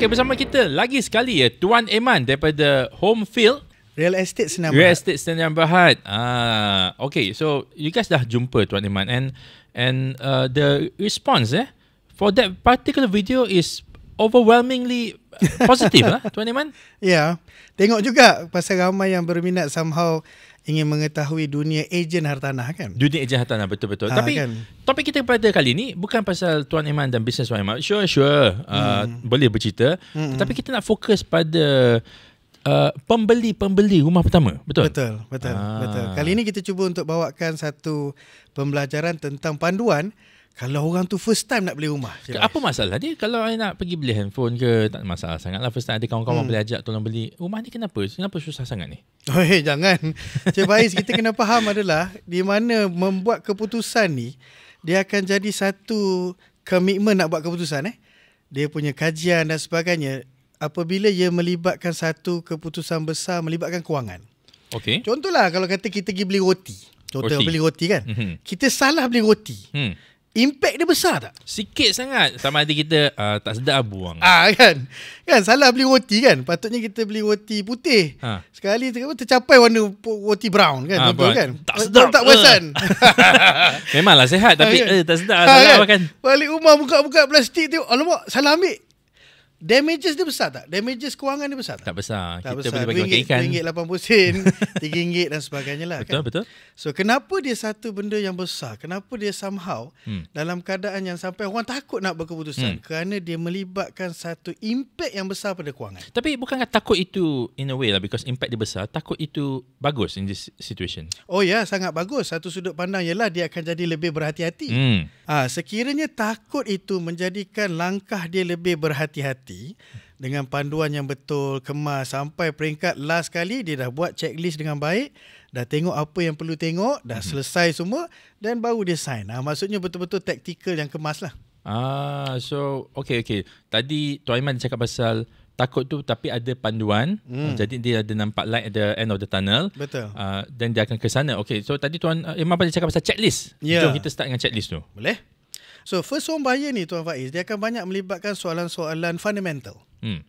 Okey bersama kita lagi sekali ya Tuan Eman daripada Home Field Real Estate Senyum Real Estate Senyum Berhad. Ah, okay. So you guys dah jumpa Tuan Iman and and uh, the response eh for that particular video is overwhelmingly positive lah Tuan Iman. Yeah, tengok juga pasal ramai yang berminat somehow ingin mengetahui dunia ejen hartanah kan? Dunia ejen hartanah betul-betul. Ha, Tapi kan? topik kita pada kali ini bukan pasal Tuan Iman dan bisnes Tuan Iman. Sure, sure. Ah, hmm. boleh bercerita. Hmm. Tapi kita nak fokus pada ah, pembeli-pembeli uh, rumah pertama. Betul? Betul, betul, ha. betul. Kali ini kita cuba untuk bawakan satu pembelajaran tentang panduan kalau orang tu first time nak beli rumah. Apa masalah dia? Kalau saya nak pergi beli handphone ke, tak masalah sangat lah. First time ada kawan-kawan hmm. boleh ajak tolong beli. Rumah ni kenapa? Kenapa susah sangat ni? Oh, hey, eh, jangan. Cik Faiz, kita kena faham adalah di mana membuat keputusan ni, dia akan jadi satu komitmen nak buat keputusan. Eh? Dia punya kajian dan sebagainya. Apabila ia melibatkan satu keputusan besar, melibatkan kewangan. Okay. Contohlah kalau kata kita pergi beli roti. Contoh roti. beli roti kan. Mm-hmm. Kita salah beli roti. Hmm. Impact dia besar tak? Sikit sangat Sama ada kita uh, Tak sedap buang Ah kan Kan salah beli roti kan Patutnya kita beli roti putih ha. Sekali tercapai warna Roti brown kan, ha, ah, apa, kan? Tak sedap Tak perasan Memanglah sehat Tapi ha, kan? eh, tak sedap ha, kan? Balik rumah buka-buka plastik tu Alamak salah ambil Damages dia besar tak? Damages kewangan dia besar tak? Tak besar. Tak kita besar. boleh bagi ringgit, ikan. Ringgit 80 sen, 3 ringgit dan sebagainya lah. Betul, kan? betul. So, kenapa dia satu benda yang besar? Kenapa dia somehow hmm. dalam keadaan yang sampai orang takut nak berkeputusan? Hmm. Kerana dia melibatkan satu impact yang besar pada kewangan. Tapi bukankah takut itu in a way lah because impact dia besar, takut itu bagus in this situation? Oh ya, sangat bagus. Satu sudut pandang ialah dia akan jadi lebih berhati-hati. Hmm. Ha, sekiranya takut itu menjadikan langkah dia lebih berhati-hati, hati dengan panduan yang betul kemas sampai peringkat last kali dia dah buat checklist dengan baik dah tengok apa yang perlu tengok dah hmm. selesai semua dan baru dia sign ah maksudnya betul-betul taktikal yang kemas lah ah so okay okay tadi Tuan Iman cakap pasal takut tu tapi ada panduan hmm. Ah, jadi dia ada nampak light at the end of the tunnel betul uh, dan dia akan ke sana okay so tadi Tuan eh, Iman pasal cakap pasal checklist yeah. jom kita start dengan checklist tu boleh So first home buyer ni Tuan Faiz Dia akan banyak melibatkan soalan-soalan fundamental hmm.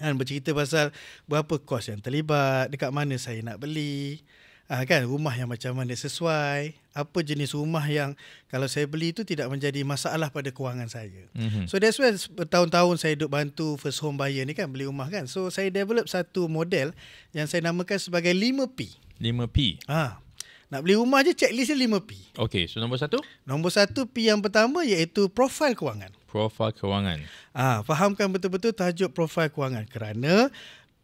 Kan bercerita pasal berapa kos yang terlibat Dekat mana saya nak beli ha, kan rumah yang macam mana sesuai apa jenis rumah yang kalau saya beli itu tidak menjadi masalah pada kewangan saya. Mm-hmm. So that's why bertahun-tahun saya duk bantu first home buyer ni kan beli rumah kan. So saya develop satu model yang saya namakan sebagai 5P. 5P. Ah. Ha. Nak beli rumah je checklist dia 5P. Okey, so nombor satu? Nombor satu P yang pertama iaitu profil kewangan. Profil kewangan. Ah, ha, fahamkan betul-betul tajuk profil kewangan kerana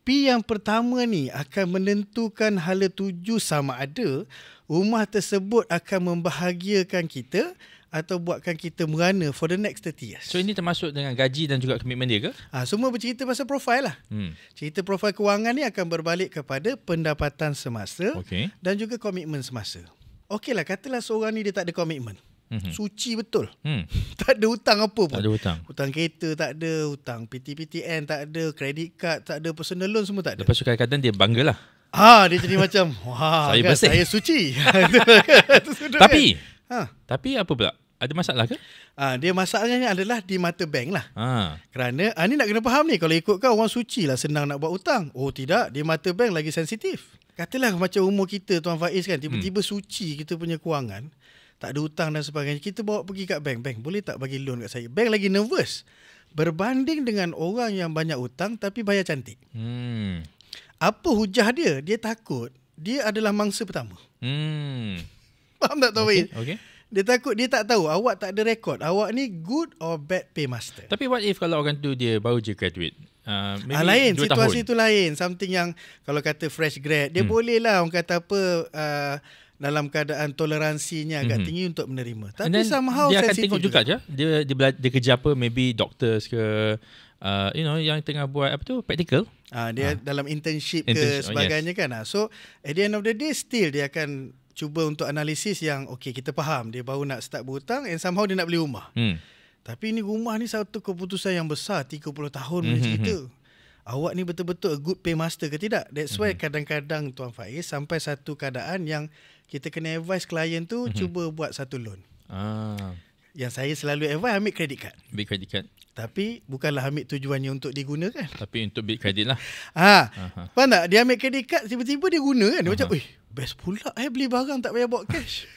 P yang pertama ni akan menentukan hala tuju sama ada rumah tersebut akan membahagiakan kita atau buatkan kita merana for the next 30 years. So ini termasuk dengan gaji dan juga komitmen dia ke? ha, semua bercerita pasal profil lah. Hmm. Cerita profil kewangan ni akan berbalik kepada pendapatan semasa okay. dan juga komitmen semasa. Okey lah, katalah seorang ni dia tak ada komitmen. Mm-hmm. Suci betul. Hmm. tak ada hutang apa pun. Tak ada hutang. Hutang kereta tak ada, hutang PTPTN tak ada, kredit card tak ada, personal loan semua tak ada. Lepas tu kadang-kadang dia banggalah. Ah, dia jadi macam, wah, saya, kan, saya suci. Tapi, kan? Ha. Tapi apa pula? Ada masalah ke? Ha, dia masalahnya adalah di mata bank lah. Ha. Kerana ha, ni nak kena faham ni. Kalau ikutkan orang suci lah senang nak buat hutang. Oh tidak, di mata bank lagi sensitif. Katalah macam umur kita Tuan Faiz kan. Tiba-tiba hmm. suci kita punya kewangan. Tak ada hutang dan sebagainya. Kita bawa pergi kat bank. Bank boleh tak bagi loan kat saya? Bank lagi nervous. Berbanding dengan orang yang banyak hutang tapi bayar cantik. Hmm. Apa hujah dia? Dia takut. Dia adalah mangsa pertama. Hmm. Faham tak tahu okay, okay. Dia takut dia tak tahu awak tak ada record. Awak ni good or bad paymaster. Tapi what if kalau orang tu dia baru je graduate? Uh, ah, lain, situasi tahun. tu lain Something yang kalau kata fresh grad Dia hmm. boleh lah orang kata apa uh, Dalam keadaan toleransinya agak hmm. tinggi untuk menerima Tapi then, somehow Dia akan tengok juga, juga je dia, dia, dia kerja apa, maybe doctors ke uh, You know, yang tengah buat apa tu, practical uh, Dia uh. dalam internship, internship ke sebagainya oh, yes. kan So, at the end of the day, still dia akan cuba untuk analisis yang okey kita faham dia baru nak start berhutang and somehow dia nak beli rumah. Hmm. Tapi ini rumah ni satu keputusan yang besar 30 tahun boleh hmm, hmm. cerita. Hmm. Awak ni betul-betul a good master ke tidak? That's why hmm. kadang-kadang tuan Faiz sampai satu keadaan yang kita kena advise klien tu hmm. cuba buat satu loan. Ah yang saya selalu advise ambil credit card. Ambil credit card. Tapi bukanlah ambil tujuannya untuk digunakan. Tapi untuk ambil credit lah. Ha. Faham tak? Dia ambil credit card, tiba-tiba dia guna kan. Dia Aha. macam, eh best pula eh beli barang tak payah bawa cash.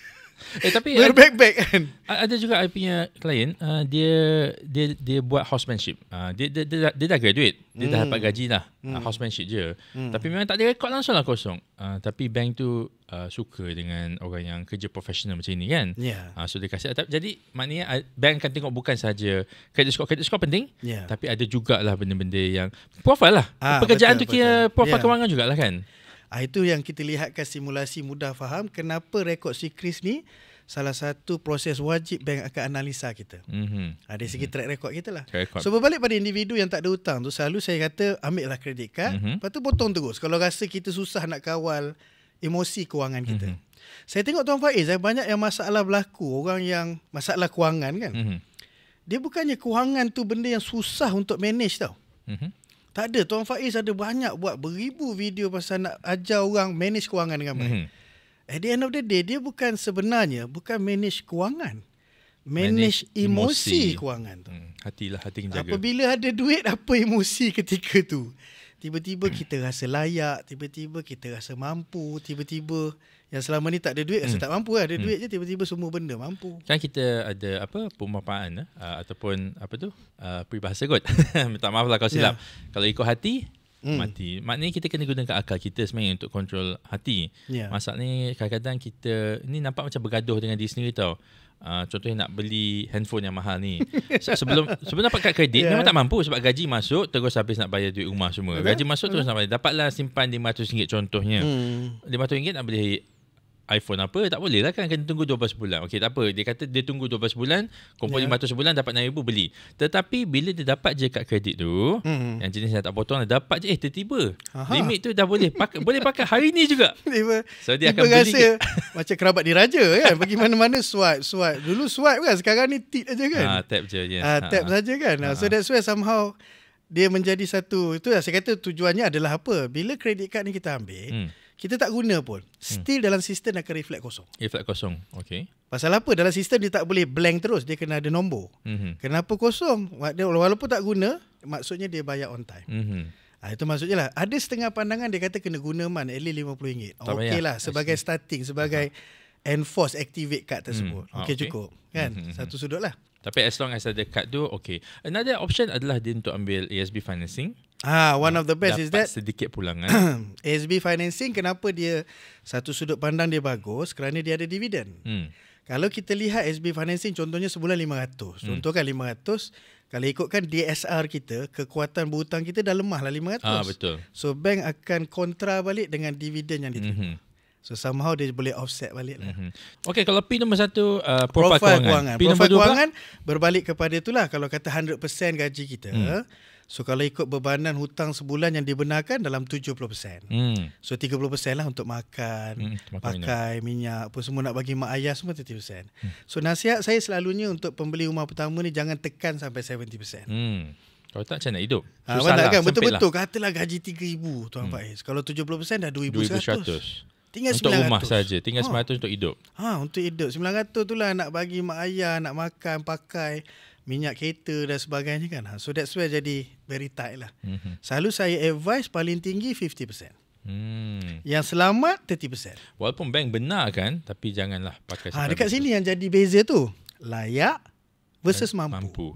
eh tapi berbag bag kan ada juga IP nya client uh, dia dia dia buat housemanship uh, dia, dia, dia dia dah graduate dia mm. dah hmm. dapat gaji lah mm. uh, hmm. housemanship je mm. tapi memang tak ada rekod langsung lah kosong uh, tapi bank tu uh, suka dengan orang yang kerja profesional macam ni kan yeah. uh, so dia kasi jadi maknanya uh, bank kan tengok bukan saja kerja skor kerja skor penting yeah. tapi ada jugalah benda-benda yang profile lah ah, pekerjaan betul, tu kira profile yeah. kewangan jugalah kan Ah itu yang kita lihatkan simulasi mudah faham kenapa rekod si Chris ni salah satu proses wajib bank akan analisa kita. Mhm. Ada ah, segi mhm. track record kita lah. So berbalik pada individu yang tak ada hutang tu selalu saya kata ambil lah kredit kad, mm-hmm. lepas tu potong terus kalau rasa kita susah nak kawal emosi kewangan kita. Mm-hmm. Saya tengok Tuan Faiz eh, banyak yang masalah berlaku orang yang masalah kewangan kan. Mm-hmm. Dia bukannya kewangan tu benda yang susah untuk manage tau. Mhm. Tak ada. Tuan Faiz ada banyak buat beribu video pasal nak ajar orang manage kewangan dengan baik. Mm-hmm. At the end of the day, dia bukan sebenarnya, bukan manage kewangan. Manage, manage emosi, emosi kewangan tu. Mm, hatilah, hati jaga. Apabila ada duit, apa emosi ketika tu? Tiba-tiba kita rasa layak, tiba-tiba kita rasa mampu, tiba-tiba yang selama ni tak ada duit Rasa hmm. tak mampu lah Ada hmm. duit je Tiba-tiba semua benda mampu Kan kita ada Apa Pemapaan uh, eh? ah, Ataupun Apa tu uh, Peribahasa kot Minta maaf lah kalau ya. silap yeah. Kalau ikut hati hmm. Mati Maknanya kita kena gunakan akal kita Sebenarnya untuk kontrol hati yeah. ni Kadang-kadang kita Ni nampak macam bergaduh Dengan diri sendiri tau Uh, contohnya nak beli handphone yang mahal ni so, sebelum sebelum dapat kad kredit yeah. memang tak mampu sebab gaji masuk terus habis nak bayar duit rumah semua gaji masuk terus nak bayar dapatlah simpan RM500 contohnya hmm. RM500 nak beli iPhone apa tak boleh lah kan kena tunggu 12 bulan okey tak apa dia kata dia tunggu 12 bulan kumpul yeah. 500 bulan dapat 6000 beli tetapi bila dia dapat je kad kredit tu mm yang jenis yang tak potong lah, dapat je eh tiba Aha. limit tu dah boleh pakai boleh pakai hari ni juga tiba, so dia akan beli macam kerabat diraja kan pergi mana-mana swipe swipe dulu swipe kan sekarang ni tit aja kan ha, tap je yeah. ha, tap ha. saja kan ha. so that's why somehow dia menjadi satu itu lah saya kata tujuannya adalah apa bila kredit kad ni kita ambil hmm kita tak guna pun hmm. still hmm. dalam sistem akan reflect kosong reflect kosong okay. pasal apa dalam sistem dia tak boleh blank terus dia kena ada nombor hmm. kenapa kosong walaupun tak guna maksudnya dia bayar on time hmm. ha, itu maksudnya lah ada setengah pandangan dia kata kena guna man at least RM50 lah. sebagai Asli. starting sebagai uh-huh. enforce activate card tersebut hmm. ah, okey okay. cukup kan hmm. hmm, hmm. satu sudut lah tapi as long as ada card tu okay. another option adalah dia untuk ambil ASB financing Ha, one of the best Dapat is that. Sedikit pulangan. Eh? ASB financing kenapa dia satu sudut pandang dia bagus kerana dia ada dividen. Hmm. Kalau kita lihat ASB financing contohnya sebulan 500. Hmm. Contohkan 500 kalau ikutkan DSR kita, kekuatan berhutang kita dah lemahlah 500. Ah ha, betul. So bank akan kontra balik dengan dividen yang diterima. hmm So somehow dia boleh offset balik lah. Mhm. Okay, kalau P nombor satu, uh, profil, profil kewangan. kewangan. P profil kewangan berbalik kepada itulah. Kalau kata 100% gaji kita, mm. So kalau ikut bebanan hutang sebulan yang dibenarkan dalam 70%. Hmm. So 30% lah untuk makan, hmm, makan pakai, minyak. minyak, apa semua nak bagi mak ayah semua 30%. Hmm. So nasihat saya selalunya untuk pembeli rumah pertama ni jangan tekan sampai 70%. Hmm. Kalau tak macam nak hidup? Ha, lah, kan? Betul-betul lah. katalah gaji 3000 Tuan hmm. Faiz. Kalau 70% dah 2100. 2100. Tinggal untuk 900. rumah saja, tinggal ha. 900 untuk hidup. Ha, untuk hidup 900 tu lah nak bagi mak ayah, nak makan, pakai minyak kereta dan sebagainya kan. Ha, so that's where jadi very tight lah. Mm-hmm. Selalu saya advise paling tinggi 50%. Hmm. Yang selamat 30%. Walaupun bank benar kan, tapi janganlah pakai. Ha, dekat sini yang jadi beza tu, layak versus eh, mampu. mampu.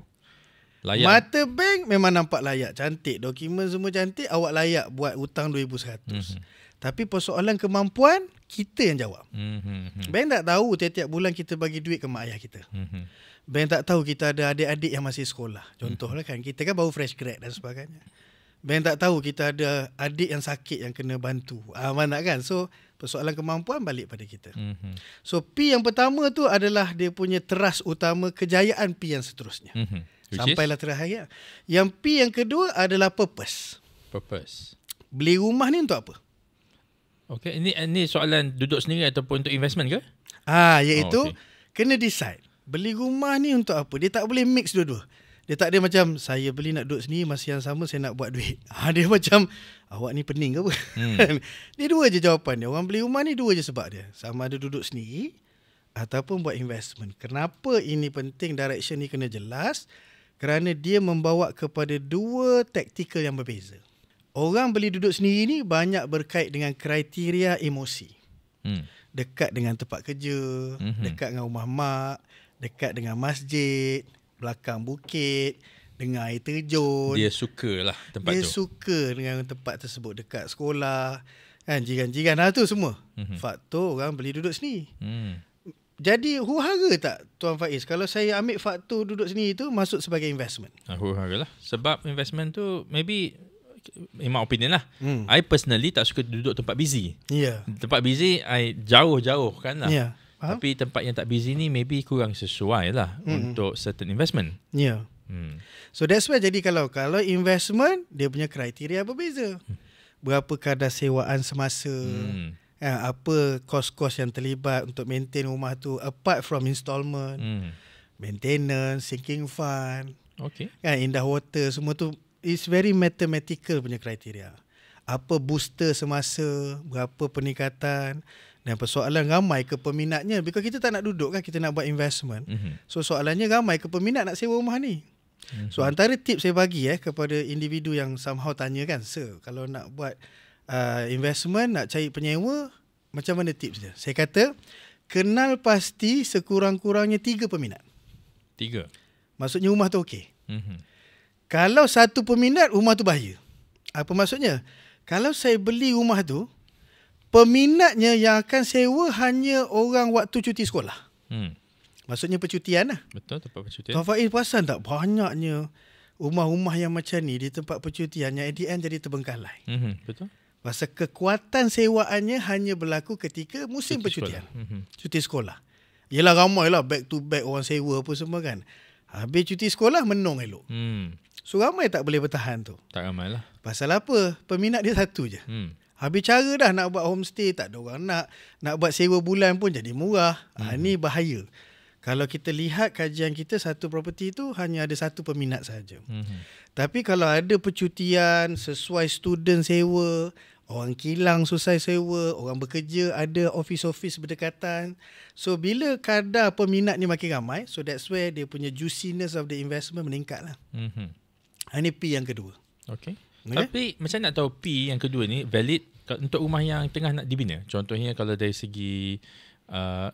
Layak. Mata bank memang nampak layak, cantik. Dokumen semua cantik, awak layak buat hutang RM2,100. Mm-hmm. Tapi persoalan kemampuan, kita yang jawab. Mm-hmm. Bank tak tahu tiap-tiap bulan kita bagi duit ke mak ayah kita. Mm-hmm. Ben tak tahu kita ada adik-adik yang masih sekolah. Contohlah hmm. kan, kita kan baru fresh grad dan sebagainya. Ben tak tahu kita ada adik yang sakit yang kena bantu. Ah, mana kan? So, persoalan kemampuan balik pada kita. Hmm. So, P yang pertama tu adalah dia punya teras utama kejayaan P yang seterusnya. Hmm. Sampailah terakhir. Yang P yang kedua adalah purpose. Purpose. Beli rumah ni untuk apa? Okay, ini, ini soalan duduk sendiri ataupun untuk investment ke? Ah, iaitu oh, okay. kena decide. Beli rumah ni untuk apa? Dia tak boleh mix dua-dua. Dia tak ada macam saya beli nak duduk sini masa yang sama saya nak buat duit. Ha, dia macam awak ni pening ke apa? Hmm. dia dua je jawapan dia. Orang beli rumah ni dua je sebab dia. Sama ada duduk sini ataupun buat investment. Kenapa ini penting direction ni kena jelas? Kerana dia membawa kepada dua taktikal yang berbeza. Orang beli duduk sendiri ni banyak berkait dengan kriteria emosi. Hmm. Dekat dengan tempat kerja, hmm. dekat dengan rumah mak, dekat dengan masjid, belakang bukit, dengan air terjun. Dia suka lah tempat dia tu. Dia suka dengan tempat tersebut dekat sekolah. Kan jiran-jiran lah tu semua. Mm-hmm. Faktor orang beli duduk sini. Mm. Jadi huhara tak Tuan Faiz kalau saya ambil faktor duduk sini itu masuk sebagai investment? Ah, huhara lah. Sebab investment tu maybe In my opinion lah hmm. I personally tak suka duduk tempat busy yeah. Tempat busy I jauh-jauh kan lah yeah uh Tapi tempat yang tak busy ni maybe kurang sesuai lah mm untuk certain investment. Ya. Yeah. Mm. So that's why jadi kalau kalau investment dia punya kriteria berbeza. Hmm. Berapa kadar sewaan semasa? Mm. Ya, apa kos-kos yang terlibat untuk maintain rumah tu apart from installment hmm. maintenance sinking fund okay. ya, indah water semua tu is very mathematical punya kriteria apa booster semasa berapa peningkatan dan persoalan ramai ke peminatnya Bila kita tak nak duduk kan Kita nak buat investment mm-hmm. So soalannya ramai ke peminat Nak sewa rumah ni mhm. So antara tip saya bagi eh Kepada individu yang somehow tanya kan Sir kalau nak buat uh, investment Nak cari penyewa Macam mana tips dia Saya kata Kenal pasti sekurang-kurangnya tiga peminat Tiga Maksudnya rumah tu okey mm-hmm. Kalau satu peminat rumah tu bahaya Apa maksudnya Kalau saya beli rumah tu peminatnya yang akan sewa hanya orang waktu cuti sekolah. Hmm. Maksudnya percutian lah. Betul, tempat percutian. Tuan Faiz perasan tak banyaknya rumah-rumah yang macam ni di tempat percutian yang ADN jadi terbengkalai. Hmm. Betul. Masa kekuatan sewaannya hanya berlaku ketika musim cuti percutian. Sekolah. Hmm, hmm. Cuti sekolah. Yelah ramai lah back to back orang sewa apa semua kan. Habis cuti sekolah menung elok. Hmm. So ramai tak boleh bertahan tu. Tak ramai lah. Pasal apa? Peminat dia satu je. Hmm. Habis cara dah nak buat homestay tak ada orang nak. Nak buat sewa bulan pun jadi murah. Ha, ah, Ini hmm. bahaya. Kalau kita lihat kajian kita satu properti itu hanya ada satu peminat saja. Hmm. Tapi kalau ada percutian sesuai student sewa, orang kilang susah sewa, orang bekerja ada office-office berdekatan. So bila kadar peminat ni makin ramai, so that's where dia punya juiciness of the investment meningkat lah. Hmm. Ini ah, P yang kedua. Okay. Okay. Tapi macam nak tahu P yang kedua ni valid untuk rumah yang tengah nak dibina contohnya kalau dari segi uh,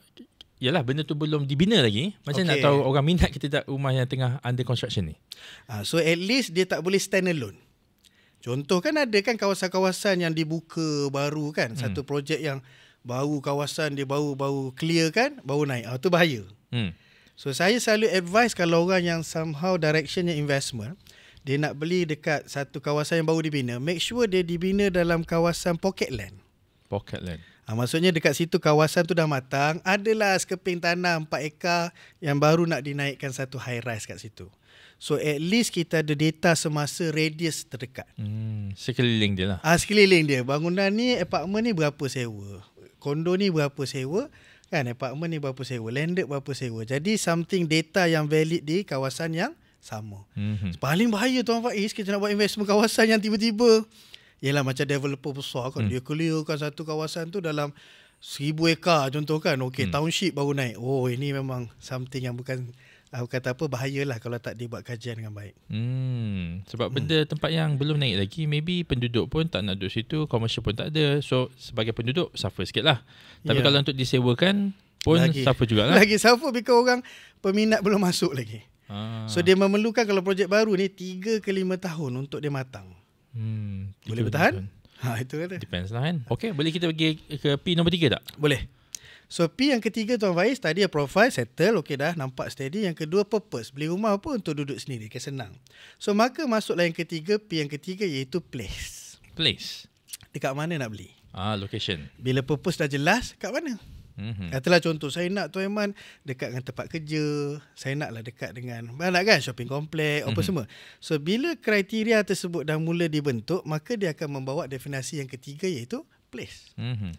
yalah benda tu belum dibina lagi macam okay. nak tahu orang minat kita tak rumah yang tengah under construction ni uh, so at least dia tak boleh stand alone contoh kan ada kan kawasan-kawasan yang dibuka baru kan hmm. satu projek yang baru kawasan dia baru-baru clear kan baru naik uh, tu bahaya hmm. so saya selalu advise kalau orang yang somehow directionnya investment dia nak beli dekat satu kawasan yang baru dibina, make sure dia dibina dalam kawasan pocket land. Pocket land. Ha, maksudnya dekat situ kawasan tu dah matang, adalah sekeping tanah 4 ekar yang baru nak dinaikkan satu high rise kat situ. So at least kita ada data semasa radius terdekat. Hmm, sekeliling dia lah. Ah, ha, sekeliling dia. Bangunan ni, apartment ni berapa sewa? Kondo ni berapa sewa? Kan, apartment ni berapa sewa? Landed berapa sewa? Jadi something data yang valid di kawasan yang sama. Mm-hmm. Paling bahaya tuan Faiz kita nak buat investment kawasan yang tiba-tiba ialah macam developer besar kan mm. dia clearkan satu kawasan tu dalam 1000 ekar contoh kan. Okey, mm. township baru naik. Oh, ini memang something yang bukan Aku kata apa bahayalah kalau tak dibuat kajian dengan baik. Hmm, sebab hmm. benda tempat yang belum naik lagi, maybe penduduk pun tak nak duduk situ, komersial pun tak ada. So sebagai penduduk suffer sikit lah. Tapi yeah. kalau untuk disewakan pun lagi. suffer jugalah. Lagi suffer bila orang peminat belum masuk lagi. Ah. So dia memerlukan kalau projek baru ni 3 ke 5 tahun untuk dia matang. Hmm. Boleh bertahan? Ha itu kata. Depends lah kan. Okay, boleh kita pergi ke P no. 3 tak? Boleh. So P yang ketiga tuan Faiz tadi profile settle okay dah nampak steady yang kedua purpose beli rumah apa untuk duduk sendiri ke senang. So maka masuklah yang ketiga P yang ketiga iaitu place. Place. Dekat mana nak beli? Ah location. Bila purpose dah jelas, kat mana? Mm-hmm. Katalah contoh saya nak tu Iman dekat dengan tempat kerja, saya naklah dekat dengan banyak kan shopping complex mm-hmm. apa mhm. semua. So bila kriteria tersebut dah mula dibentuk, maka dia akan membawa definasi yang ketiga iaitu place. Mm-hmm.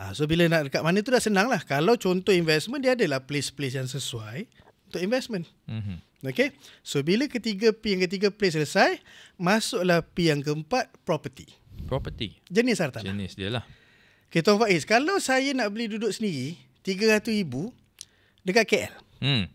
Ha, so bila nak dekat mana tu dah senang lah. Kalau contoh investment dia adalah place-place yang sesuai untuk investment. Mm-hmm. Okay So bila ketiga P yang ketiga place selesai, masuklah P yang keempat property. Property. Jenis hartanah. Jenis dia lah. Okay Tuan Faiz Kalau saya nak beli duduk sendiri 300 ribu Dekat KL hmm.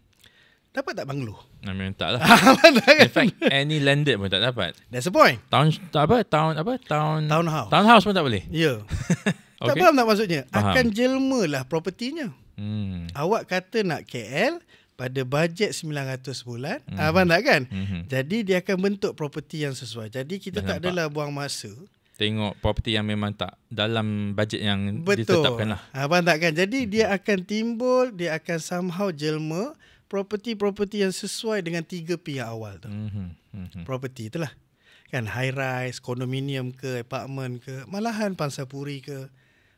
Dapat tak banglo? Memang tak lah In fact Any landed pun tak dapat That's the point Town tak apa? Town apa? Town Townhouse Townhouse pun tak boleh Ya yeah. okay. Tak faham tak maksudnya faham. Akan jelmalah propertinya hmm. Awak kata nak KL pada bajet 900 bulan hmm. Abang tak kan? Hmm. Jadi dia akan bentuk properti yang sesuai Jadi kita Dah tak nampak. adalah buang masa Tengok property yang memang tak dalam bajet yang Betul. ditetapkan lah. Abang ah, takkan? Jadi hmm. dia akan timbul, dia akan somehow jelma property-property yang sesuai dengan tiga pihak awal tu. Hmm. Hmm. Property itulah. Kan high rise, condominium ke, apartment ke, malahan pansapuri ke.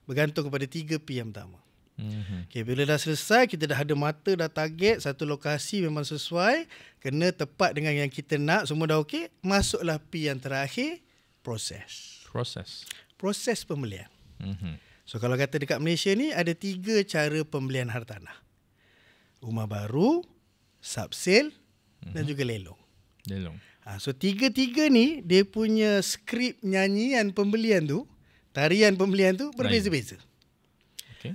Bergantung kepada tiga pihak yang pertama. hmm Okay, bila dah selesai, kita dah ada mata, dah target Satu lokasi memang sesuai Kena tepat dengan yang kita nak, semua dah okey Masuklah pihak yang terakhir Proses Proses. Proses pembelian. Mm-hmm. So kalau kata dekat Malaysia ni ada tiga cara pembelian hartanah. Rumah baru, sub sale mm-hmm. dan mhm. juga lelong. Lelong. Ha, so tiga-tiga ni dia punya skrip nyanyian pembelian tu, tarian pembelian tu berbeza-beza. Okay.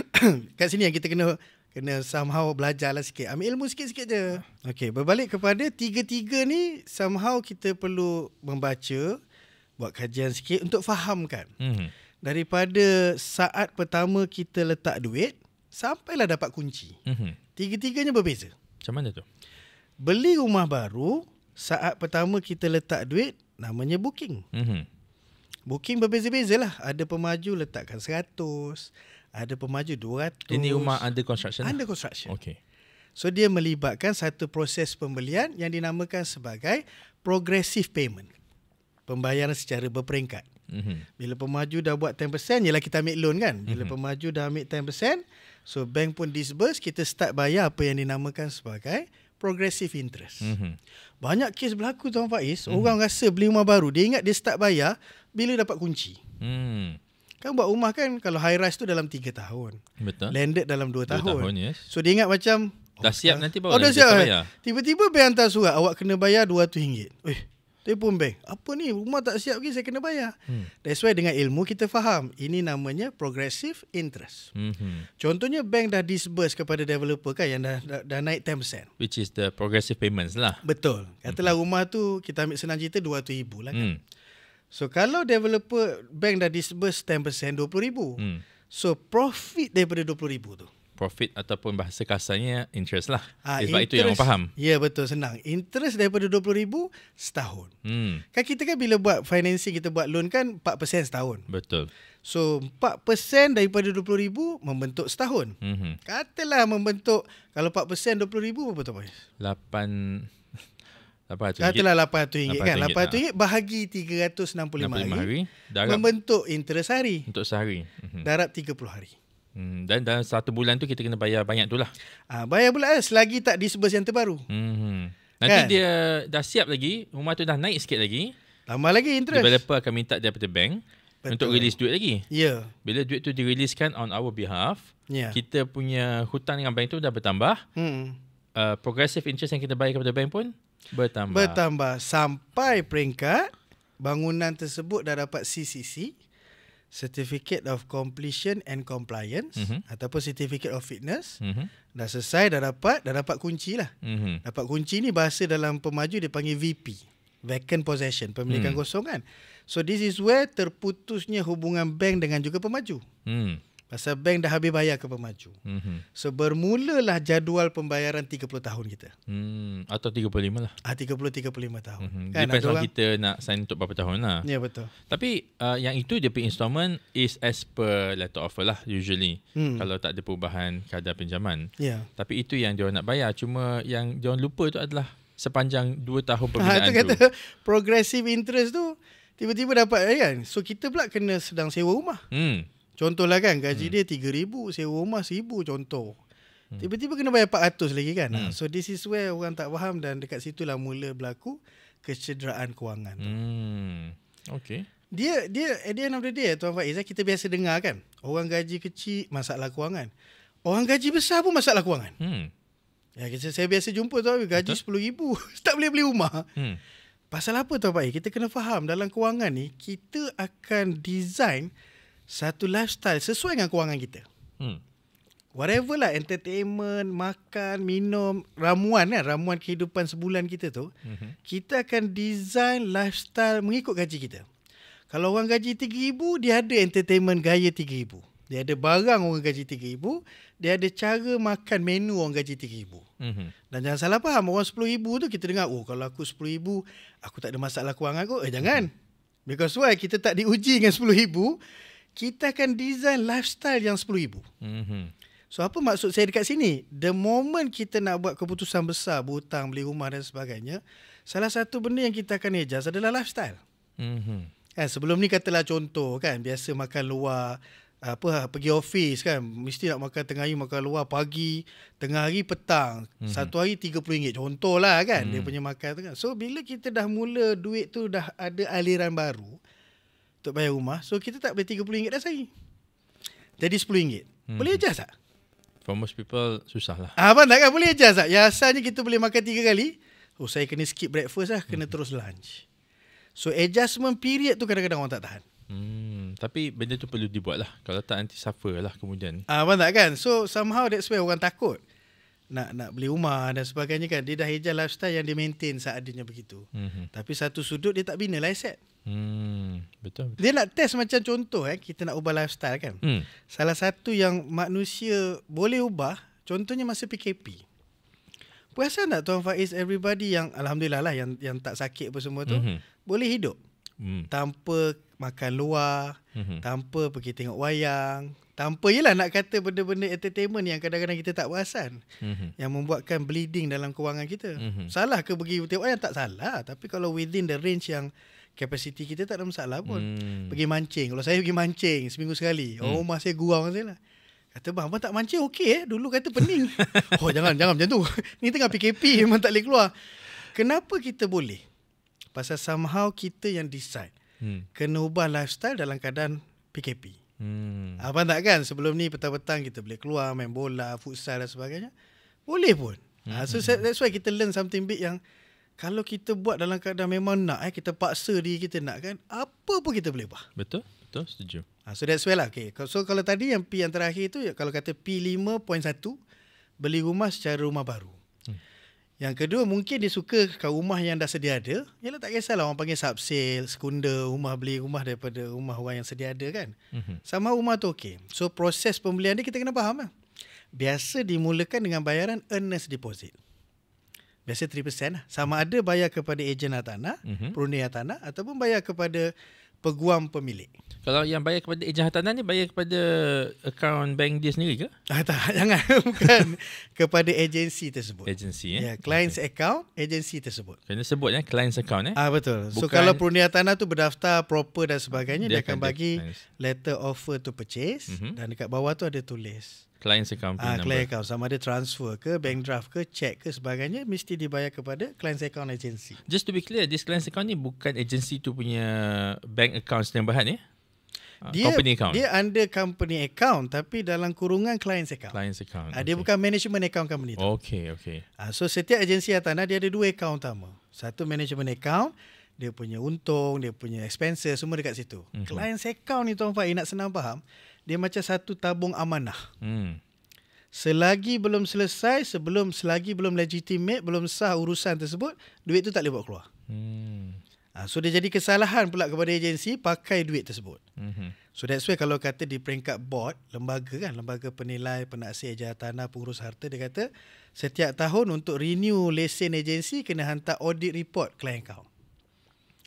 Kat sini yang kita kena kena somehow belajar lah sikit. Ambil ilmu sikit-sikit je. Ah. Okay, berbalik kepada tiga-tiga ni somehow kita perlu membaca buat kajian sikit untuk fahamkan. Hmm. Daripada saat pertama kita letak duit, sampailah dapat kunci. Hmm. Tiga-tiganya berbeza. Macam mana tu? Beli rumah baru, saat pertama kita letak duit, namanya booking. Hmm. Booking berbeza beza lah Ada pemaju letakkan seratus ada pemaju dua ratus Ini rumah under construction? Lah? Under construction. Okay. So dia melibatkan satu proses pembelian yang dinamakan sebagai progressive payment pembayaran secara berperingkat. Mm-hmm. Bila pemaju dah buat 10%, ialah kita ambil loan kan. Bila mm-hmm. pemaju dah ambil 10%, so bank pun disburse, kita start bayar apa yang dinamakan sebagai progressive interest. Mm-hmm. Banyak kes berlaku tuan Faiz, mm-hmm. orang rasa beli rumah baru, dia ingat dia start bayar bila dapat kunci. Mm. Kan buat rumah kan kalau high rise tu dalam 3 tahun. Betul. Landed dalam 2 tahun. tahun yes. So dia ingat macam oh, dah siap nanti baru oh, dah siap, bayar. Tiba-tiba bayar hantar surat awak kena bayar RM200. Weh, Telefon bank. Apa ni? Rumah tak siap lagi saya kena bayar. Hmm. That's why dengan ilmu kita faham. Ini namanya progressive interest. Hmm. Contohnya bank dah disburse kepada developer kan yang dah, dah, dah naik 10%. Which is the progressive payments lah. Betul. Katalah hmm. rumah tu kita ambil senang cerita RM200,000 lah kan. Hmm. So kalau developer bank dah disburse 10% RM20,000. Hmm. So profit daripada RM20,000 tu profit ataupun bahasa kasarnya interest lah. Ha, Sebab interest, itu yang orang faham. Ya yeah, betul senang. Interest daripada RM20,000 setahun. Hmm. Kan kita kan bila buat financing kita buat loan kan 4% setahun. Betul. So 4% daripada RM20,000 membentuk setahun. Mm mm-hmm. Katalah membentuk kalau 4% RM20,000 berapa tu Pais? 8... Katalah RM800 kan RM800 kan? lah. bahagi 365 hari, hari Membentuk interest hari Untuk sehari mm-hmm. Darab 30 hari Hmm, dan dalam satu bulan tu kita kena bayar banyak tu lah. Ha, bayar pula lah selagi tak disburse yang terbaru. Hmm. Nanti kan? dia dah siap lagi, rumah tu dah naik sikit lagi. Lama lagi interest. Developer akan minta daripada bank Betul. untuk release duit lagi. Ya. Yeah. Bila duit tu diriliskan on our behalf, yeah. kita punya hutang dengan bank tu dah bertambah. Hmm. Uh, progressive interest yang kita bayar kepada bank pun bertambah. Bertambah sampai peringkat bangunan tersebut dah dapat CCC. Certificate of Completion and Compliance mm-hmm. ataupun Certificate of Fitness mm-hmm. dah selesai dah dapat dah dapat kunci lah mm-hmm. dapat kunci ni bahasa dalam pemaju dia panggil VP Vacant Possession pemilikan mm. kosong kan so this is where terputusnya hubungan bank dengan juga pemaju mm. Pasal bank dah habis bayar ke pemaju. Mm-hmm. So bermulalah jadual pembayaran 30 tahun kita. Hmm, atau 35 lah. Ah 30 35 tahun. Mm-hmm. Kan Depends on kita nak sign untuk berapa tahun lah. Ya yeah, betul. Tapi uh, yang itu dia pay installment is as per letter offer lah usually. Mm. Kalau tak ada perubahan kadar pinjaman. Yeah. Tapi itu yang dia nak bayar cuma yang dia lupa tu adalah sepanjang 2 tahun pembinaan ha, itu kata progressive interest tu tiba-tiba dapat ya kan. So kita pula kena sedang sewa rumah. Hmm. Contohlah kan gaji hmm. dia 3000 sewa rumah 1000 contoh. Hmm. Tiba-tiba kena bayar 400 lagi kan. Hmm. So this is where orang tak faham dan dekat situlah mula berlaku kecederaan kewangan. Hmm. Okay. Dia dia at the end of the day Tuan Faiz eh, kita biasa dengar kan orang gaji kecil masalah kewangan. Orang gaji besar pun masalah kewangan. Hmm. Ya kita saya biasa jumpa tu gaji RM10,000 tak boleh beli rumah. Hmm. Pasal apa tu Pak? Kita kena faham dalam kewangan ni kita akan design satu lifestyle sesuai dengan kewangan kita. Hmm. Whatever lah entertainment, makan, minum, ramuan kan, ramuan kehidupan sebulan kita tu, mm-hmm. kita akan design lifestyle mengikut gaji kita. Kalau orang gaji 3000, dia ada entertainment gaya 3000. Dia ada barang orang gaji 3000, dia ada cara makan menu orang gaji 3000. Mm-hmm. Dan jangan salah faham, orang 10000 tu kita dengar, "Oh, kalau aku 10000, aku tak ada masalah kewangan aku." Eh, jangan. Mm-hmm. Because why kita tak diuji dengan 10000? kita akan design lifestyle yang RM10,000. Mm-hmm. So apa maksud saya dekat sini? The moment kita nak buat keputusan besar, berhutang, beli rumah dan sebagainya, salah satu benda yang kita akan adjust adalah lifestyle. Mm-hmm. Kan, sebelum ni katalah contoh kan, biasa makan luar, apa pergi office kan mesti nak makan tengah hari makan luar pagi tengah hari petang mm-hmm. satu hari RM30 lah kan mm-hmm. dia mhm. punya makan tengah. Kan. so bila kita dah mula duit tu dah ada aliran baru untuk bayar rumah. So kita tak bayar RM30 dah sehari. Jadi RM10. Hmm. Boleh adjust tak? For most people, susah lah. Ah, pandang kan? Boleh adjust tak? Ya, asalnya kita boleh makan tiga kali. Oh, saya kena skip breakfast lah. Kena hmm. terus lunch. So, adjustment period tu kadang-kadang orang tak tahan. Hmm, tapi benda tu perlu dibuat lah. Kalau tak, nanti suffer lah kemudian. Ah, pandang kan? So, somehow that's why orang takut nak nak beli rumah dan sebagainya kan dia dah hijau lifestyle yang dia maintain seadanya begitu. Mm-hmm. Tapi satu sudut dia tak bina lah Hmm, betul, betul. Dia nak test macam contoh eh kita nak ubah lifestyle kan. Mm. Salah satu yang manusia boleh ubah contohnya masa PKP. puasa nak Tuan Faiz everybody yang alhamdulillah lah yang yang tak sakit apa semua tu mm-hmm. boleh hidup. Mm. Tanpa makan luar, mm-hmm. tanpa pergi tengok wayang, Tanpa ialah nak kata benda-benda entertainment yang kadang-kadang kita tak perasan mm-hmm. yang membuatkan bleeding dalam kewangan kita. Mm-hmm. Salah ke pergi tengok oh, yang tak salah tapi kalau within the range yang capacity kita tak ada masalah pun. Mm. Pergi mancing. Kalau saya pergi mancing seminggu sekali, mm. oh hmm. masih gurau saya lah. Kata bang, abang tak mancing okey eh. Dulu kata pening. oh jangan jangan macam tu. Ni tengah PKP memang tak boleh keluar. Kenapa kita boleh? Pasal somehow kita yang decide. Mm. Kena ubah lifestyle dalam keadaan PKP. Hmm. Abang tak kan sebelum ni petang-petang kita boleh keluar main bola, futsal dan sebagainya. Boleh pun. Ha, hmm. Uh, so that's why kita learn something big yang kalau kita buat dalam keadaan memang nak eh, kita paksa diri kita nak kan apa pun kita boleh buat. Betul? Betul, setuju. Ha, so that's why lah. Okay. So kalau tadi yang P yang terakhir tu kalau kata P5.1 beli rumah secara rumah baru. Hmm. Yang kedua mungkin dia suka kat rumah yang dah sedia ada. Yalah tak kisahlah orang panggil subsale, sekunda, rumah beli rumah daripada rumah orang yang sedia ada kan. Mm-hmm. Sama rumah tu okey. So proses pembelian dia kita kena faham lah. Biasa dimulakan dengan bayaran earnest deposit. Biasa 3% lah. Sama ada bayar kepada ejen tanah, mm-hmm. perundingan tanah ataupun bayar kepada peguam pemilik. Kalau yang bayar kepada ejen eh, hartanah ni bayar kepada akaun bank dia sendiri ke? Ah, tak, jangan. Bukan kepada agensi tersebut. Agensi ya. Ya, client's okay. account, agensi tersebut. Kena sebut ya, client's account eh. Ah, betul. Bukan... So kalau perundingan tanah tu berdaftar proper dan sebagainya, dia, dia akan, bagi letter offer to purchase mm-hmm. dan dekat bawah tu ada tulis client's account ah, client number. account sama ada transfer ke bank draft ke check ke sebagainya mesti dibayar kepada client's account agency just to be clear this client's account ni bukan agency tu punya bank account tambahan ya dia, company account. Dia under company account tapi dalam kurungan client's account. Client's account. Ah, dia okay. bukan management account company tu. Okay, okay. Ah, so setiap agensi hartanah dia ada dua account utama. Satu management account, dia punya untung, dia punya expenses semua dekat situ. Mm-hmm. Client's account ni tuan Fahim nak senang faham, dia macam satu tabung amanah. Hmm. Selagi belum selesai, sebelum selagi belum legitimate, belum sah urusan tersebut, duit tu tak boleh bawa keluar. Hmm. Ha, so dia jadi kesalahan pula kepada agensi pakai duit tersebut. Hmm. So that's why kalau kata di peringkat board, lembaga kan, lembaga penilai, penaksi ejar tanah, pengurus harta, dia kata setiap tahun untuk renew lesen agensi kena hantar audit report client account.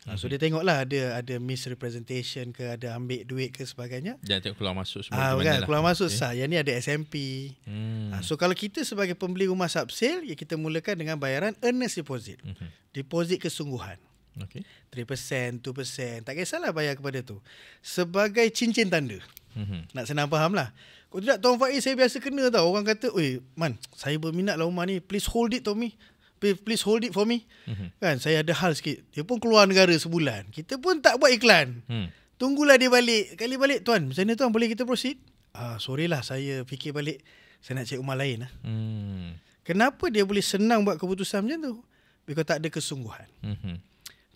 Ah, so mhm. dia tengok lah ada, ada misrepresentation ke Ada ambil duit ke sebagainya Dia tengok keluar masuk semua ha, kan, Keluar masuk okay. sah Yang ni ada SMP hmm. ha, So kalau kita sebagai pembeli rumah subsale ya Kita mulakan dengan bayaran earnest deposit hmm Deposit kesungguhan okay. 3%, 2% Tak kisahlah bayar kepada tu Sebagai cincin tanda hmm Nak senang faham lah Kalau tidak Tom Faiz saya biasa kena tau Orang kata Man saya berminat lah rumah ni Please hold it Tommy please, hold it for me. Mm-hmm. Kan saya ada hal sikit. Dia pun keluar negara sebulan. Kita pun tak buat iklan. Hmm. Tunggulah dia balik. Kali balik tuan, macam mana tuan boleh kita proceed? Ah sorry lah saya fikir balik. Saya nak cari rumah lain lah. Hmm. Kenapa dia boleh senang buat keputusan macam tu? Because tak ada kesungguhan. Mm-hmm.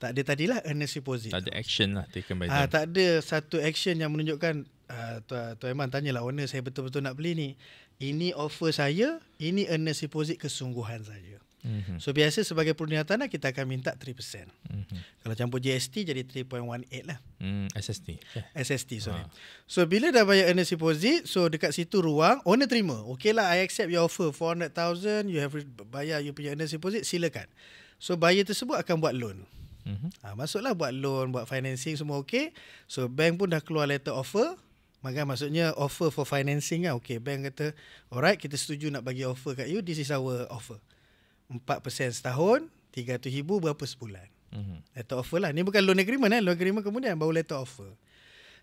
Tak ada tadilah earnest deposit. Tak ada action lah taken by ah, Tak ada satu action yang menunjukkan uh, Tuan Aiman tanyalah owner saya betul-betul nak beli ni. Ini offer saya, ini earnest deposit kesungguhan saya. Mm-hmm. So biasa sebagai perniagaan tanah kita akan minta 3%. Mm-hmm. Kalau campur GST jadi 3.18 lah. Mm, SST. Yeah. SST sorry. Ah. So bila dah bayar earnest deposit, so dekat situ ruang owner terima. Okay lah I accept your offer 400,000 you have bayar you punya earnest deposit silakan. So bayar tersebut akan buat loan. Mm-hmm. Ha, masuklah buat loan, buat financing semua okey. So bank pun dah keluar letter offer. Maka maksudnya offer for financing kan. Okay bank kata alright kita setuju nak bagi offer kat you. This is our offer. 4% setahun, 300 ribu berapa sebulan. Mm-hmm. Letter offer lah. Ni bukan loan agreement eh. Loan agreement kemudian baru letter offer.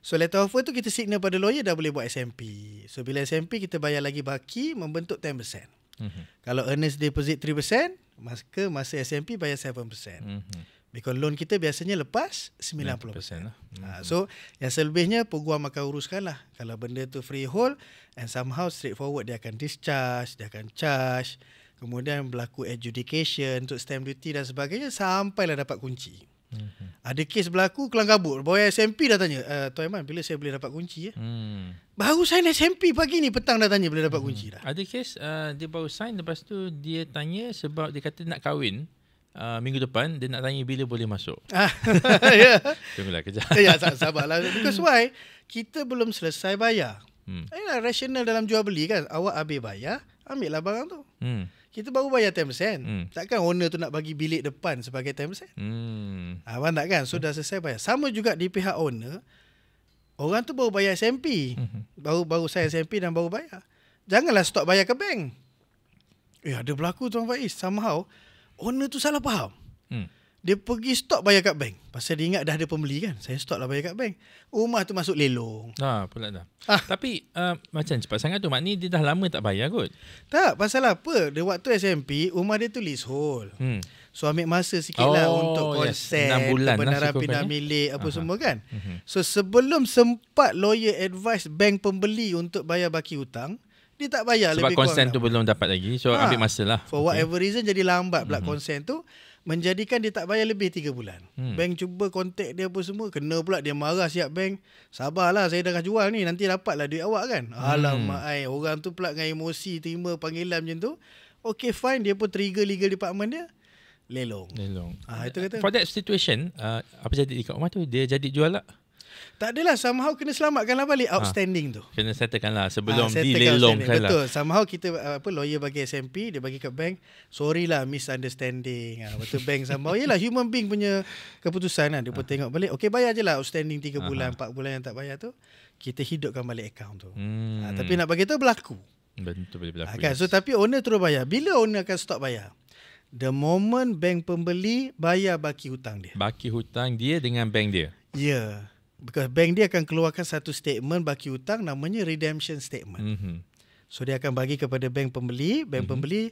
So letter offer tu kita signal pada lawyer dah boleh buat SMP. So bila SMP kita bayar lagi baki membentuk 10%. Mm-hmm. Kalau earnest deposit 3%, maka masa SMP bayar 7%. Mm-hmm. Because loan kita biasanya lepas 90%. Lah. Mm-hmm. Ha, mhm. so yang selebihnya peguam akan uruskan lah. Kalau benda tu freehold and somehow straightforward dia akan discharge, dia akan charge kemudian berlaku adjudication untuk stamp duty dan sebagainya sampailah dapat kunci. hmm Ada kes berlaku kelang kabut. Boy SMP dah tanya, uh, Tuan Iman bila saya boleh dapat kunci ya? Mm. Baru sign SMP pagi ni petang dah tanya bila dapat hmm kunci dah. Ada kes uh, dia baru sign lepas tu dia tanya sebab dia kata nak kahwin. Uh, minggu depan dia nak tanya bila boleh masuk. Ah, yeah. Ya. kejap. ya, sabarlah. Because why? Kita belum selesai bayar. Hmm. Ini lah rasional dalam jual beli kan. Awak habis bayar, ambil lah barang tu. Hmm. Kita baru bayar 10%. Hmm. Takkan owner tu nak bagi bilik depan sebagai 10%? Hmm. Abang ah, tak kan? Sudah hmm. selesai bayar. Sama juga di pihak owner. Orang tu baru bayar SMP. Hmm. Baru baru saya SMP dan baru bayar. Janganlah stop bayar ke bank. Eh ada berlaku tuan Faiz. Somehow owner tu salah faham. Hmm. Dia pergi stop bayar kat bank. Pasal dia ingat dah ada pembeli kan. Saya stop lah bayar kat bank. Rumah tu masuk lelong. Ha, pula dah. Ah. Tapi uh, macam cepat sangat tu. Maknanya dia dah lama tak bayar kot. Tak, pasal apa. Dia waktu SMP, rumah dia tu leasehold. Hmm. So ambil masa sikit lah oh, lah untuk konsep, yes. benar kebenaran lah, pindah kan, eh? milik, apa Aha. semua kan. Mm-hmm. So sebelum sempat lawyer advice bank pembeli untuk bayar baki hutang, dia tak bayar Sebab konsen tu belum dapat lagi. So ha. ambil masa lah. For whatever okay. reason jadi lambat pula mm-hmm. konsen tu menjadikan dia tak bayar lebih 3 bulan. Hmm. Bank cuba kontak dia apa semua, kena pula dia marah siap bank. Sabarlah saya dah jual ni, nanti dapatlah duit awak kan. Hmm. Alamak ai, orang tu pula dengan emosi terima panggilan macam tu. Okay fine, dia pun trigger legal department dia. Lelong. Lelong. ha, itu kata. For that situation, uh, apa jadi dekat rumah tu? Dia jadi jual lah. Tak adalah somehow kena selamatkanlah balik ha. outstanding ha, tu. Kena settlekanlah sebelum ha, delay long kan Betul. Lah. Somehow kita uh, apa lawyer bagi SMP dia bagi kat bank, sorry lah misunderstanding. Ah betul bank somehow yalah human being punya keputusan lah. dia ha. tengok balik. Okey bayar je lah outstanding 3 bulan, ha. 4 bulan yang tak bayar tu. Kita hidupkan balik account tu. Hmm. Ha, tapi nak bagi tu berlaku. Betul boleh berlaku. Ha, kan? So yes. tapi owner terus bayar. Bila owner akan stop bayar? The moment bank pembeli bayar baki hutang dia. Baki hutang dia dengan bank dia. Ya. Yeah because bank dia akan keluarkan satu statement baki hutang namanya redemption statement. Mm-hmm. So dia akan bagi kepada bank pembeli, bank mm-hmm. pembeli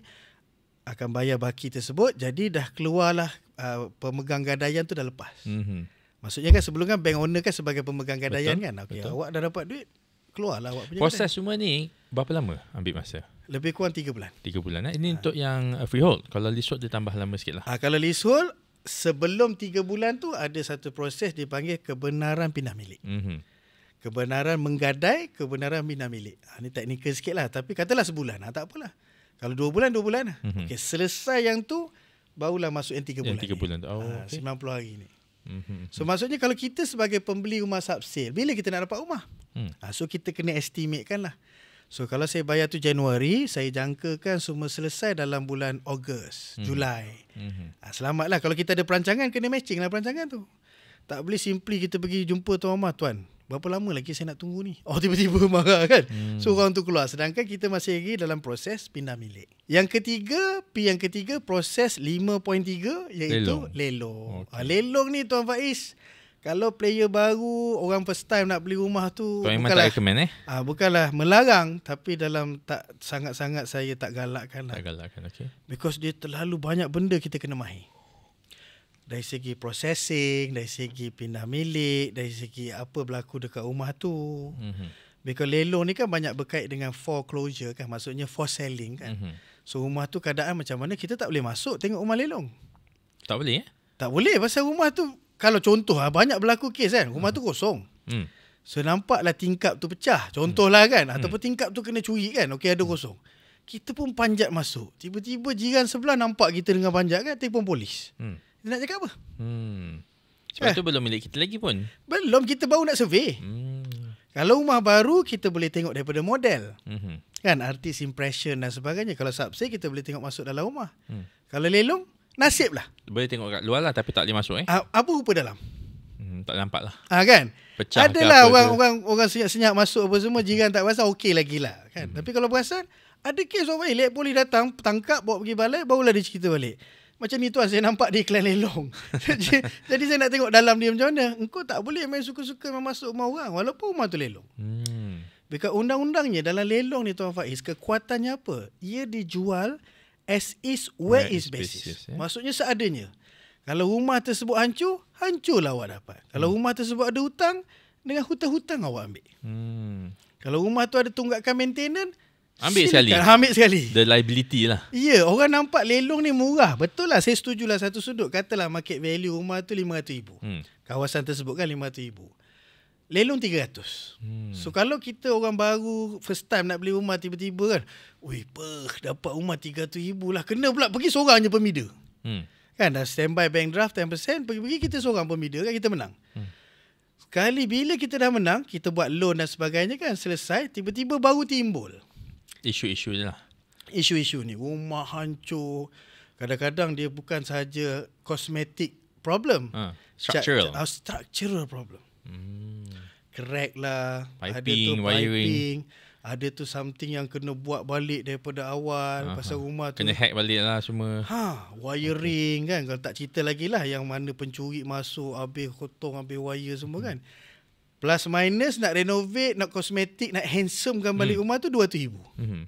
akan bayar baki tersebut. Jadi dah keluarlah uh, pemegang gadaian tu dah lepas. Mm-hmm. Maksudnya kan sebelum kan bank owner kan sebagai pemegang gadaian betul, kan. Okey. Awak dah dapat duit, keluarlah awak punya. Proses semua ni berapa lama ambil masa? Lebih kurang 3 bulan. 3 bulan. Eh? Ini ha. untuk yang uh, freehold. Kalau leasehold dia tambah lama sikit lah. Ha, kalau leasehold, sebelum tiga bulan tu ada satu proses dipanggil kebenaran pindah milik. Mm-hmm. Kebenaran menggadai, kebenaran pindah milik. Ha, ah, ini teknikal sikit lah. Tapi katalah sebulan, ha, tak apalah. Kalau dua bulan, dua bulan. Mm-hmm. Lah. Okay, selesai yang tu, barulah masuk yang tiga bulan. Yang tiga bulan tu. Oh, ha, okay. 90 hari ni. Mhm. So maksudnya kalau kita sebagai pembeli rumah subsale, bila kita nak dapat rumah? Mm. so kita kena estimate kan lah. So kalau saya bayar tu Januari, saya jangkakan semua selesai dalam bulan Ogos, hmm Julai. Mm-hmm. Selamatlah kalau kita ada perancangan kena matching lah perancangan tu. Tak boleh simply kita pergi jumpa tuan mama tuan. Berapa lama lagi saya nak tunggu ni? Oh tiba-tiba marah kan. Mm. So orang tu keluar sedangkan kita masih lagi dalam proses pindah milik. Yang ketiga, P yang ketiga proses 5.3 iaitu lelong. Lelong, okay. ha, ah, lelong ni tuan Faiz kalau player baru, orang first time nak beli rumah tu Tuan Iman tak recommend eh? Ah, bukanlah melarang Tapi dalam tak sangat-sangat saya tak galakkan lah. Tak galakkan, okay Because dia terlalu banyak benda kita kena mahir dari segi processing, dari segi pindah milik, dari segi apa berlaku dekat rumah tu. Mm-hmm. Because lelong ni kan banyak berkait dengan foreclosure kan. Maksudnya for selling kan. Mm-hmm. So rumah tu keadaan macam mana kita tak boleh masuk tengok rumah lelong. Tak boleh eh? Tak boleh pasal rumah tu kalau contoh ah, banyak berlaku kes kan rumah hmm. tu kosong hmm. so nampaklah tingkap tu pecah contohlah hmm. kan hmm. ataupun hmm. tingkap tu kena curi kan okey ada hmm. kosong kita pun panjat masuk tiba-tiba jiran sebelah nampak kita dengan panjat kan telefon polis hmm. dia nak cakap apa hmm. Eh. sebab eh. tu belum milik kita lagi pun belum kita baru nak survey hmm. kalau rumah baru kita boleh tengok daripada model hmm. kan artist impression dan sebagainya kalau subsay kita boleh tengok masuk dalam rumah hmm. kalau lelong Nasib lah Boleh tengok kat luar lah Tapi tak boleh masuk eh uh, Apa rupa dalam? Hmm, tak nampak lah Ha uh, kan? Pecah Adalah orang, orang, orang senyap-senyap masuk apa semua Jiran tak perasan Okey lagi lah kan? Hmm. Tapi kalau perasan Ada kes orang elek Polis datang Tangkap bawa pergi balai Barulah dia cerita balik macam ni tuan lah, saya nampak dia iklan lelong Jadi saya nak tengok dalam dia macam mana Engkau tak boleh main suka-suka main masuk rumah orang Walaupun rumah tu lelong hmm. Bekat undang-undangnya dalam lelong ni tuan Faiz Kekuatannya apa? Ia dijual as is where right, is basis. basis yeah. Maksudnya seadanya. Kalau rumah tersebut hancur, hancurlah awak dapat. Kalau hmm. rumah tersebut ada hutang, dengan hutang-hutang awak ambil. Hmm. Kalau rumah tu ada tunggakan maintenance, ambil silakan. sekali. Ha, ambil sekali. The liability lah. Ya, orang nampak lelong ni murah. Betul lah, saya setuju lah satu sudut. Katalah market value rumah tu RM500,000. Hmm. Kawasan tersebut kan RM500,000. Lelong 300 hmm. So kalau kita orang baru First time nak beli rumah Tiba-tiba kan Ui peh Dapat rumah 300 ribu lah Kena pula pergi seorang je pemida hmm. Kan dah stand bank draft 10% Pergi-pergi kita seorang pemida kan Kita menang hmm. Sekali bila kita dah menang Kita buat loan dan sebagainya kan Selesai Tiba-tiba baru timbul Isu-isu je lah Isu-isu ni Rumah hancur Kadang-kadang dia bukan saja Kosmetik problem uh, Structural oh, Structural problem Hmm. Crack lah Piping, ada tu piping, wiring Ada tu something yang kena buat balik daripada awal uh Pasal rumah tu Kena hack balik lah semua ha, Wiring okay. kan Kalau tak cerita lagi lah Yang mana pencuri masuk Habis kotong, habis wire semua kan Plus minus nak renovate, nak kosmetik, nak handsome kan balik hmm. rumah tu RM200,000 hmm.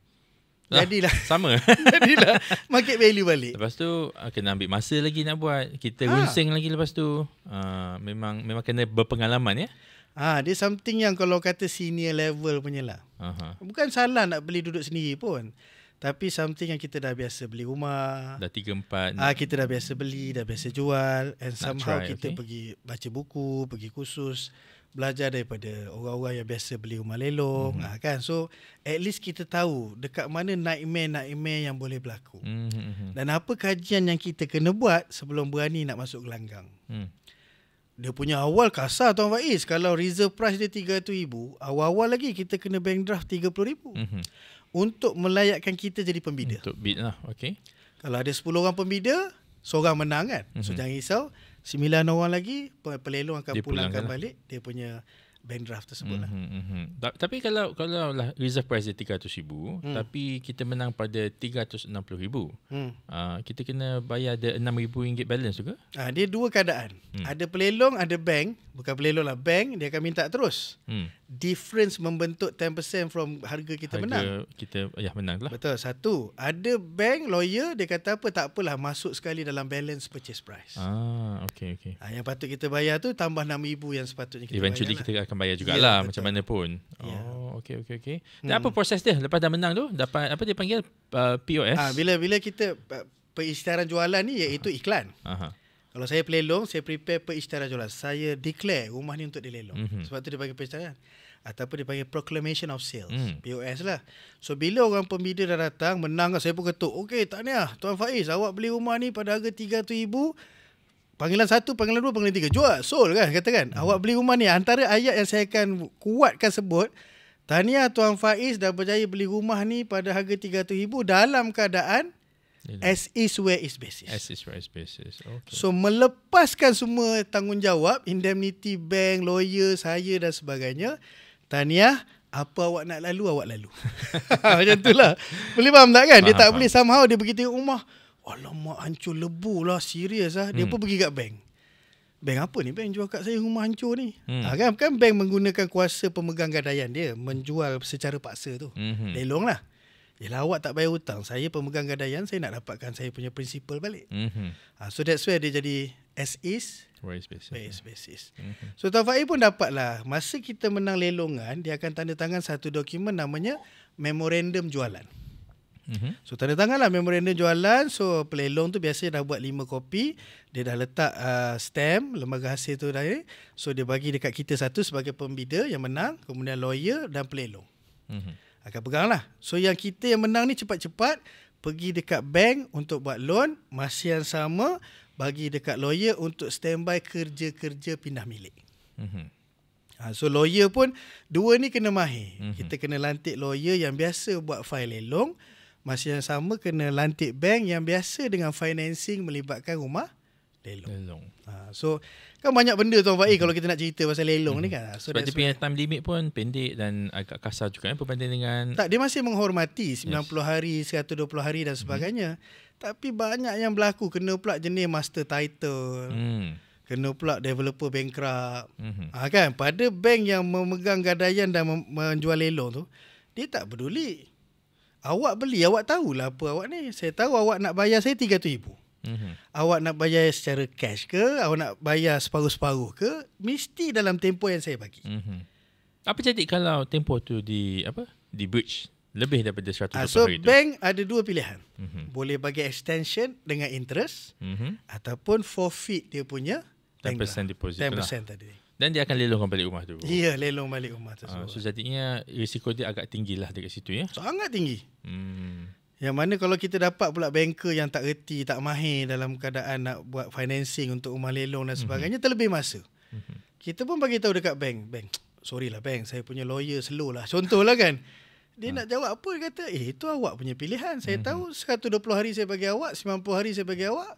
Ah, Jadilah. Sama. Jadilah. Market value balik. Lepas tu, ah, kena ambil masa lagi nak buat. Kita ha. Ah. gunsing lagi lepas tu. Uh, memang memang kena berpengalaman ya. Ah, ha, dia something yang kalau kata senior level punya lah. uh Bukan salah nak beli duduk sendiri pun. Tapi something yang kita dah biasa beli rumah. Dah tiga, empat. Ah, kita dah biasa beli, dah biasa jual. And somehow try, kita okay? pergi baca buku, pergi kursus belajar daripada orang-orang yang biasa beli rumah lelong mm-hmm. kan so at least kita tahu dekat mana nightmare nightmare yang boleh berlaku mm-hmm. dan apa kajian yang kita kena buat sebelum berani nak masuk gelanggang mm. dia punya awal kasar tuan Faiz kalau reserve price dia 300,000 awal-awal lagi kita kena bank draft 30,000 mm-hmm. untuk melayakkan kita jadi pembida untuk bid lah okey kalau ada 10 orang pembida seorang menang kan mm-hmm. so mhm. jangan risau Sembilan orang lagi Pelelong akan dia pulangkan, pulangkan balik lah. Dia punya bank draft tersebut lah. mm-hmm, mm-hmm. Ta- Tapi kalau kalau lah reserve price dia RM300,000 mm. Tapi kita menang pada RM360,000 mm. uh, Kita kena bayar ada RM6,000 balance juga ah, ha, Dia dua keadaan mm. Ada pelelong, ada bank Bukan pelelong lah, bank Dia akan minta terus mm difference membentuk 10% from harga kita harga menang. Harga kita ya menang lah. Betul. Satu, ada bank lawyer dia kata apa tak apalah masuk sekali dalam balance purchase price. Ah, okey okey. Ah, yang patut kita bayar tu tambah 6000 yang sepatutnya kita Eventually bayar. Eventually kita akan bayar jugalah ya, yeah, macam mana pun. Yeah. Oh, okey okey okey. Dan hmm. apa proses dia lepas dah menang tu? Dapat apa dia panggil uh, POS? Ah, bila bila kita uh, peristiharan jualan ni iaitu Aha. iklan. Aha. Kalau saya long, saya prepare perisytiharan jualan. Saya declare rumah ni untuk dilelong. Mm-hmm. Sebab tu dia panggil perisytiharan. Ataupun dia panggil proclamation of sales. Mm. POS lah. So, bila orang pembida dah datang, menang lah. saya pun ketuk. Okey, tahniah. Tuan Faiz, awak beli rumah ni pada harga RM300,000. Panggilan satu, panggilan dua, panggilan tiga. Jual, sold kan? Kata kan? Mm. Awak beli rumah ni. Antara ayat yang saya akan kuatkan sebut, Tahniah Tuan Faiz dah berjaya beli rumah ni pada harga RM300,000 dalam keadaan As is where is basis. As is where is basis. Okay. So melepaskan semua tanggungjawab, indemnity bank, lawyer, saya dan sebagainya. Tania, apa awak nak lalu, awak lalu. Macam itulah. Boleh faham tak kan? Faham, dia tak faham. boleh somehow dia pergi tengok rumah. Alamak, hancur lebu lah. Serius lah. Dia hmm. pun pergi kat bank. Bank apa ni? Bank jual kat saya rumah hancur ni. Hmm. Ha, kan? kan bank menggunakan kuasa pemegang gadaian dia. Menjual secara paksa tu. Hmm. Lelong lah. Yelah awak tak bayar hutang Saya pemegang gadaian Saya nak dapatkan Saya punya prinsipal balik mm-hmm. uh, So that's where dia jadi As is Where is basis, where is basis. Yeah. Mhm. So Taufik pun dapat lah Masa kita menang lelongan Dia akan tanda tangan Satu dokumen namanya Memorandum jualan mhm. So tanda tangan lah Memorandum jualan So pelelong tu biasa dah buat 5 kopi Dia dah letak uh, Stamp Lembaga hasil tu dah eh. So dia bagi dekat kita satu Sebagai pembida Yang menang Kemudian lawyer Dan pelelong Hmm akan pegang lah. So yang kita yang menang ni cepat-cepat pergi dekat bank untuk buat loan. Masa yang sama bagi dekat lawyer untuk standby kerja-kerja pindah milik. Mm-hmm. so lawyer pun dua ni kena mahir. Mm-hmm. Kita kena lantik lawyer yang biasa buat file elong. Masa yang sama kena lantik bank yang biasa dengan financing melibatkan rumah lelong. lelong. Ha, so kan banyak benda tu Faiz hmm. kalau kita nak cerita pasal lelong hmm. ni kan. So Sebab dia punya time limit pun pendek dan agak kasar juga kan berbanding dengan... Tak, dia masih menghormati 90 yes. hari, 120 hari dan hmm. sebagainya. Hmm. Tapi banyak yang berlaku kena pula jenis master title. Hmm. Kena pula developer bankrupt. Hmm. Ha, kan? Pada bank yang memegang gadaian dan menjual lelong tu, dia tak peduli. Awak beli, awak tahulah apa awak ni. Saya tahu awak nak bayar saya RM300,000. Mm-hmm. Awak nak bayar secara cash ke Awak nak bayar separuh-separuh ke Mesti dalam tempo yang saya bagi mm-hmm. Apa jadi kalau tempo tu di apa Di bridge Lebih daripada 120 ha, ah, so hari So bank ada dua pilihan mm-hmm. Boleh bagi extension dengan interest mm-hmm. Ataupun forfeit dia punya 10% bank deposit 10% lah. tadi dan dia akan ya, lelong balik rumah tu. Ya, yeah, lelong balik rumah tu. Uh, so, jadinya risiko dia agak tinggi lah dekat situ ya. Sangat tinggi. Hmm. Yang mana kalau kita dapat pula banker yang tak reti, tak mahir dalam keadaan nak buat financing untuk rumah lelong dan mhm. sebagainya mm-hmm. terlebih masa. Mm-hmm. Kita pun bagi tahu dekat bank, bank. Sorry lah bank, saya punya lawyer slow lah. Contohlah kan. Dia ha. nak jawab apa dia kata, "Eh, itu awak punya pilihan. Saya mm-hmm. tahu 120 hari saya bagi awak, 90 hari saya bagi awak."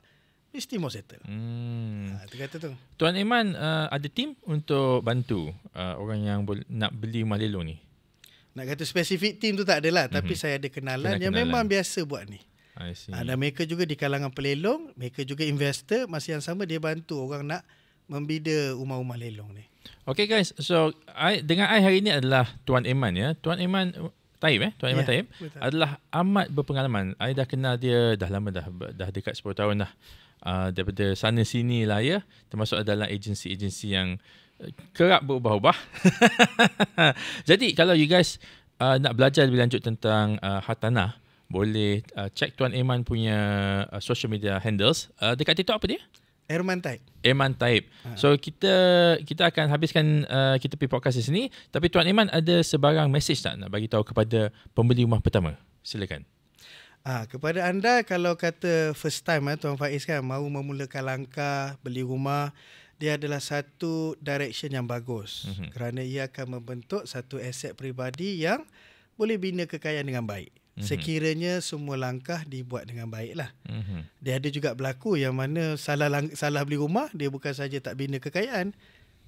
Mesti mau settle. Hmm. Ha, kata tu. Tuan Iman, uh, ada tim untuk bantu uh, orang yang nak beli rumah lelong ni? Nak kata spesifik tim tu tak adalah Tapi mm-hmm. saya ada kenalan, kenalan yang memang biasa buat ni I Ha, Dan mereka juga di kalangan pelelong Mereka juga investor Masa yang sama dia bantu orang nak Membida rumah-rumah lelong ni Okay guys So I, dengan saya hari ini adalah Tuan Eman ya Tuan Eman Taib eh Tuan Eman yeah, Taib betul. Adalah amat berpengalaman Saya dah kenal dia dah lama dah Dah dekat 10 tahun dah uh, Daripada sana sini lah ya Termasuk adalah agensi-agensi yang kerap berubah-ubah. Jadi kalau you guys uh, nak belajar lebih lanjut tentang uh, hartanah, boleh uh, check Tuan Eman punya uh, social media handles. Uh, dekat TikTok apa dia? Eman Taib. Eman Taib. Ha. So kita kita akan habiskan uh, kita pergi podcast di sini. Tapi Tuan Eman ada sebarang message tak nak bagi tahu kepada pembeli rumah pertama? Silakan. Ha, kepada anda kalau kata first time eh, Tuan Faiz kan mahu memulakan langkah beli rumah, dia adalah satu direction yang bagus mm-hmm. kerana ia akan membentuk satu aset peribadi yang boleh bina kekayaan dengan baik. Mm-hmm. Sekiranya semua langkah dibuat dengan baiklah. Mm-hmm. Dia ada juga berlaku yang mana salah salah beli rumah, dia bukan saja tak bina kekayaan,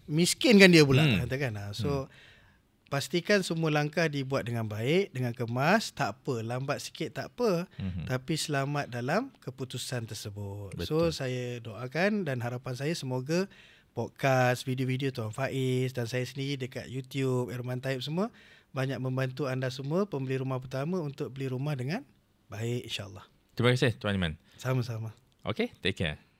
miskin kan dia pula mm. kata kan. Ha, so mm pastikan semua langkah dibuat dengan baik dengan kemas tak apa lambat sikit tak apa mm-hmm. tapi selamat dalam keputusan tersebut Betul. so saya doakan dan harapan saya semoga podcast video-video tuan Faiz dan saya sendiri dekat YouTube Herman Taib semua banyak membantu anda semua pembeli rumah pertama untuk beli rumah dengan baik insyaallah terima kasih tuan Iman sama-sama okay take care